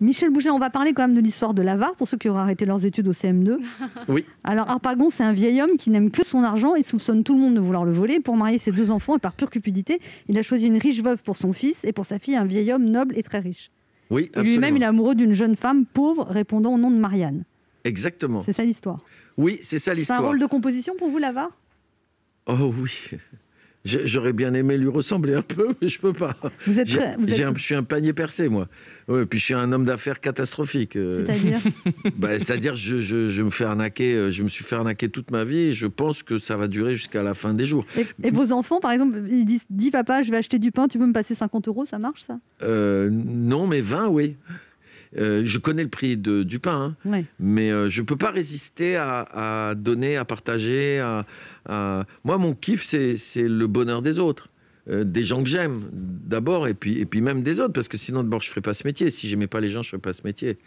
Michel Bouget, on va parler quand même de l'histoire de l'avare pour ceux qui auront arrêté leurs études au CM2. Oui. Alors, Harpagon, c'est un vieil homme qui n'aime que son argent et soupçonne tout le monde de vouloir le voler. Pour marier ses deux enfants et par pure cupidité, il a choisi une riche veuve pour son fils et pour sa fille un vieil homme noble et très riche. Oui, Lui-même, il est amoureux d'une jeune femme pauvre répondant au nom de Marianne. Exactement. C'est ça l'histoire. Oui, c'est ça l'histoire. C'est un rôle de composition pour vous, lavarre Oh oui. J'aurais bien aimé lui ressembler un peu, mais je peux pas. Vous êtes, je suis un panier percé, moi. Et puis je suis un homme d'affaires catastrophique. Euh. C'est-à-dire bah, C'est-à-dire, je, me fais arnaquer. Euh, je me suis fait arnaquer toute ma vie. Et je pense que ça va durer jusqu'à la fin des jours. Et, vos enfants, par exemple, ils disent "Dis papa, je vais acheter du pain. Tu peux me passer 50 euros Ça marche ça euh, Non, mais 20, oui. Euh, je connais le prix du pain, hein. mais euh, je ne peux pas résister à, donner, à partager. Moi, mon kiff, c'est le bonheur des autres. Euh, des gens que j'aime d'abord et puis, même des autres parce que sinon d'abord je ne ferais pas ce métier si j'aimais pas les gens je ne ferais pas ce métier